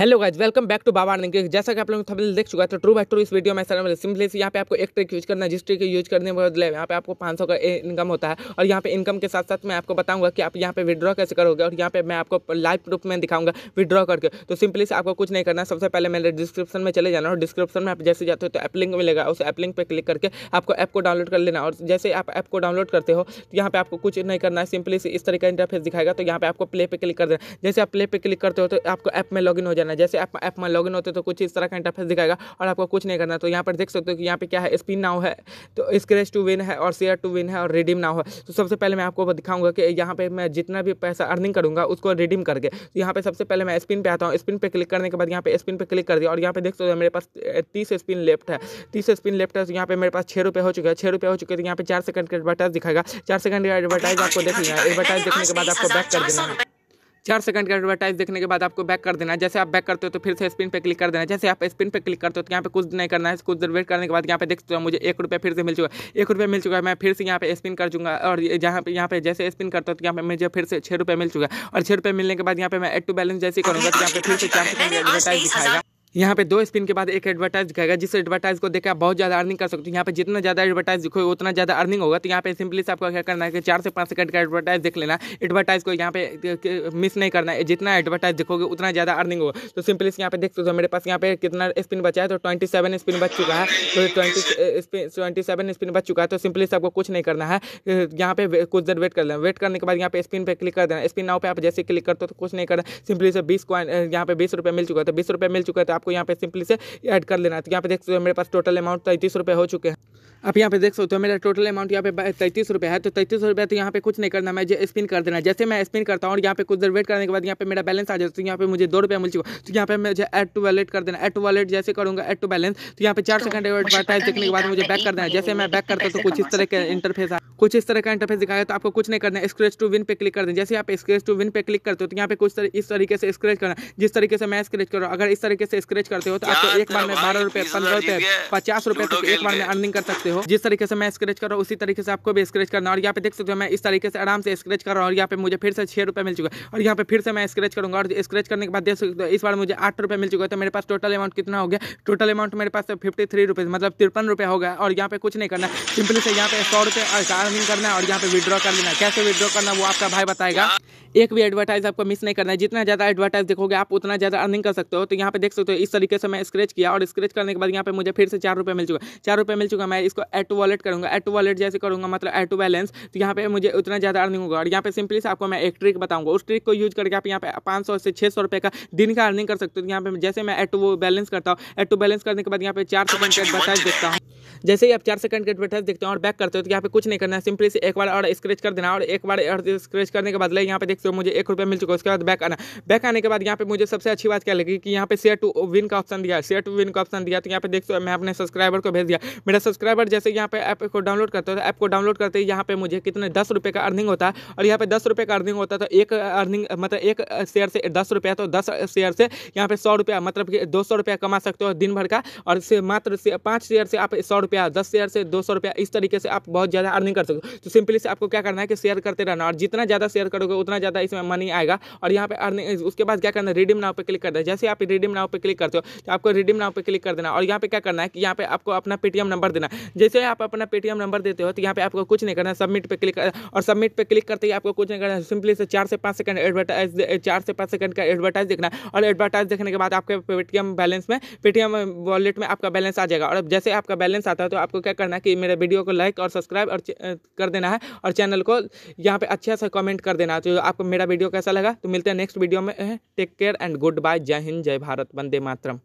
hello guys welcome back to Baba Anand जैसा कि आप लोग थंबनेल देख चुका है तो ट्रू बाय ट्रू इस वीडियो में सर सिंपली से यहाँ पे आपको एक ट्रिक यूज करना है जिस ट्रिक यूज करने के बदले मतलब यहाँ पे आपको 500 का इनकम होता है और यहाँ पे इनकम के साथ साथ मैं आपको बताऊंगा कि आप यहाँ पे विड्रॉ कैसे करोगे और यहाँ पे मैं आपको लाइव प्रूफ में दिखाऊंगा विड्रॉ करके तो सिंपली से आपको कुछ नहीं करना सबसे पहले मेरे डिस्क्रिप्शन में चले जाना और डिस्क्रिप्शन में आप जैसे जाते हो तो ऐप लिंक मिलेगा उस ऐप लिंक पर क्लिक करके आपको ऐप को डाउनलोड कर लेना और जैसे आप ऐप को डाउनलोड करते हो तो यहाँ पे आपको कुछ नहीं करना है सिंपली से इस तरह का इंटरफेस दिखाएगा तो यहाँ पे आपको प्ले पे क्लिक कर देना जैसे आप प्ले पे क्लिक करते हो तो आपको ऐप में लॉग हो जाना करना जैसे आप ऐप में लॉगिन होते तो कुछ इस तरह का इंटरफेस दिखाएगा और आपको कुछ नहीं करना तो यहाँ पर देख सकते हो कि यहाँ पे क्या है स्पिन नाव है तो स्क्रेच टू विन है और शेयर टू विन है और रिडीम नाव है तो सबसे पहले मैं आपको दिखाऊंगा कि यहाँ पे मैं जितना भी पैसा अर्निंग करूँगा उसको रिडीम करके तो यहाँ पे सबसे पहले मैं स्पिन पे आता हूँ स्पिन पे क्लिक करने के बाद यहाँ पे स्पिन पे क्लिक कर दिया और यहाँ पे देख सकते हो मेरे पास तीस स्पिन लेफ्ट है तीस स्पिन लेफ्ट है तो यहाँ पे मेरे पास छः रुपये हो चुके हैं छः रुपये हो चुके हैं तो यहाँ पे चार सेकंड का एडवर्टाइज दिखाएगा चार सेकंड का एडवर्टाइज आपको देख लेना एडवर्टाइज देखने के बाद आपको बैक कर देना है चार सेकंड का एडवर्टाइज देखने के बाद आपको बैक कर देना है जैसे आप बैक करते हो तो फिर से स्पिन पे क्लिक कर देना है जैसे आप स्पिन पे क्लिक करते हो तो यहाँ पे कुछ नहीं करना है कुछ देर वेट करने के बाद यहाँ पे देखते हो मुझे एक रुपये फिर से मिल चुका है एक रुपये मिल चुका है मैं फिर से यहाँ पे स्पिन कर चूँगा और जहाँ पे यहाँ पे जैसे स्पिन करता हूँ तो यहाँ पे मुझे फिर से छः रुपये मिल चुका है और छः रुपये मिलने के बाद यहाँ पे मैं एड टू बैलेंस जैसे करूँगा तो यहाँ पे फिर से चार सेकंड एडवर्टाइज दिखाएगा यहाँ पे दो स्पिन के बाद एक एडवर्टाइज दिखाएगा जिस एडवर्टाइज को देखकर आप बहुत ज़्यादा अर्निंग कर सकते हो यहाँ पे जितना ज़्यादा एडवर्टाइज दिखो उतना ज़्यादा अर्निंग होगा तो यहाँ पे सिंपली से आपको क्या करना है कि चार से पाँच सेकंड का एडवर्टाइज देख लेना एडवर्टाइज को यहाँ पे मिस नहीं करना है जितना एडवर्टाइज दिखोगे उतना ज़्यादा अर्निंग होगा तो सिंपली से यहाँ पे देख सकते हो मेरे पास यहाँ पे कितना स्पिन बचा है तो ट्वेंटी स्पिन बच चुका है तो ट्वेंटी ट्वेंटी स्पिन बच चुका है तो सिंपली से आपको कुछ नहीं करना है यहाँ पे कुछ देर वेट कर लेना वेट करने के बाद यहाँ पे स्पिन पे क्लिक कर देना स्पिन नाव पे आप जैसे क्लिक करते हो तो कुछ नहीं करना सिंपली से बीस क्वाइन यहाँ पे बीस मिल चुका है तो बीस मिल चुका है तो आपको यहाँ पे सिंपली से ऐड कर लेना है तो यहाँ पे देख सकते हो मेरे पास टोटल अमाउंट तैंतीस रुपये हो चुके हैं आप यहाँ पे देख सकते हो मेरा टोटल अमाउंट यहाँ पे तैतीस रुपये है तो तैतीस रुपये तो यहाँ पे कुछ नहीं करना मैं स्पिन कर देना जैसे मैं स्पिन करता हूँ और यहाँ पे कुछ देर वेट करने के बाद यहाँ पे मेरा बैलेंस आ जाता है तो यहाँ पे मुझे दो रुपया मिल चुका तो यहाँ पे मुझे एड टू वैलेट कर देना एड टू वैलेट जैसे करूँगा एड टू बैलेंस तो यहाँ पे चार सेकंड एडवर्टाइज देखने के बाद मुझे बैक कर देना जैसे मैं बैक करता तो कुछ इस तरह का इंटरफेस कुछ इस तरह का इंटरफेस दिखाया तो आपको कुछ नहीं करना स्क्रेच टू विन पे क्लिक कर दें जैसे आप स्क्रेच टू विन पे क्लिक करते हो तो यहाँ पे कुछ इस तरीके से स्क्रेच करना जिस तरीके से मैं स्क्रेच कर रहा हूँ अगर इस तरीके से स्क्रेच करते हो तो आपको एक बार में बारह रुपये पंद्रह रुपये पचास रुपये एक बार में अर्निंग कर सकते हो सकते हो जिस तरीके से मैं स्क्रेच कर रहा हूँ उसी तरीके से आपको भी स्क्रेच करना और यहाँ पे देख सकते हो मैं इस तरीके से आराम से स्क्रेच कर रहा हूँ और यहाँ पे मुझे फिर से छह रुपये मिल चुका है और यहाँ पे फिर से मैं स्क्रेच करूँगा और स्क्रेच करने के बाद देख सकते हो इस बार मुझे आठ रुपये मिल चुका है तो मेरे पास टोटल अमाउंट कितना हो गया टोटल अमाउंट मेरे पास फिफ्टी थ्री रुपीज़ मतलब तिरपन रुपये हो गया और यहाँ पे कुछ नहीं करना सिंपली से यहाँ पे सौ रुपये अर्निंग करना है और यहाँ पे विड्रॉ कर लेना कैसे विड्रॉ करना वो आपका भाई बताएगा एक भी एडवर्टाइज आपको मिस नहीं करना है जितना ज़्यादा एडवर्टाइज देखोगे आप उतना ज़्यादा अर्निंग कर सकते हो तो यहाँ पे देख सकते हो इस तरीके से मैं स्क्रेच किया और स्क्रेच करने के बाद यहाँ पे मुझे फिर से चार रुपये मिल चुका चार रुपये मिल चुका मैं इसको इसको एटो वॉलेट करूँगा एटो वॉलेट जैसे करूँगा मतलब एटो बैलेंस तो यहाँ पे मुझे उतना ज़्यादा अर्निंग होगा और यहाँ पे सिंपली से आपको मैं एक ट्रिक बताऊँगा उस ट्रिक को यूज करके आप यहाँ पे पाँच सौ से छः सौ रुपये का दिन का अर्निंग कर सकते हो तो यहाँ पे जैसे मैं एटो बैलेंस करता हूँ एटो बैलेंस करने के बाद यहाँ पे चार सौ पंचायत देता हूँ जैसे ही आप चार सेकंड के एडवर्टाइज देखते हैं और बैक करते हो तो यहाँ पे कुछ नहीं करना है सिंपली से एक बार और स्क्रेच कर देना और एक बार और स्क्रेच करने के बाद यहाँ पे देखते हो मुझे एक रुपया मिल चुका है उसके बाद बैक आना बैक आने के बाद यहाँ पे मुझे सबसे अच्छी बात क्या लगी कि यहाँ पे शेयर टू विन का ऑप्शन दिया शेयर टू विन का ऑप्शन दिया तो यहाँ पे देखते हो मैं अपने सब्सक्राइबर को भेज दिया मेरा सब्सक्राइबर जैसे यहाँ पे ऐप को डाउनलोड करता है ऐप तो को डाउनलोड करते ही यहाँ पे मुझे कितने दस रुपये का अर्निंग होता है और यहाँ पे दस रुपये का अर्निंग होता है तो एक अर्निंग मतलब एक शेयर से दस रुपया तो दस शेयर से यहाँ पे सौ रुपया मतलब दो सौ रुपया कमा सकते हो दिन भर का और मात्र पाँच शेयर से आप सौ रुपया दस शेयर से दो सौ रुपया इस तरीके से आप बहुत ज़्यादा अर्निंग कर सकते हो तो सिंपली से आपको क्या करना है कि शेयर करते रहना और जितना ज़्यादा शेयर करोगे उतना ज़्यादा इसमें मनी आएगा और यहाँ पर अर्निंग उसके बाद क्या करना है रिडीम नाव पर क्लिक करना है जैसे आप रिडीम नाव पर क्लिक करते हो तो आपको रिडीम नाव पर क्लिक कर देना और यहाँ पर क्या करना है कि यहाँ पर आपको अपना पेटीएम नंबर देना जैसे आप अपना पेटीएम नंबर देते हो तो यहाँ पे आपको कुछ नहीं करना सबमिट पर क्लिक और सबमिट पर क्लिक करते ही आपको कुछ नहीं करना सिंपली से चार से पाँच सेकंड एडवर्टाइज चार से पाँच सेकंड का एडवर्टाइज देखना और एडवर्टाइज देखने के बाद आपके पेटीएम बैलेंस में पेटीएम वॉलेट में आपका बैलेंस आ जाएगा और जैसे आपका बैलेंस आता आता है तो आपको क्या करना है कि मेरे वीडियो को लाइक और सब्सक्राइब और कर देना है और चैनल को यहाँ पर अच्छा सा कमेंट कर देना है तो आपको मेरा वीडियो कैसा लगा तो मिलते हैं नेक्स्ट वीडियो में take care and good bye जय हिंद जय भारत वंदे मातरम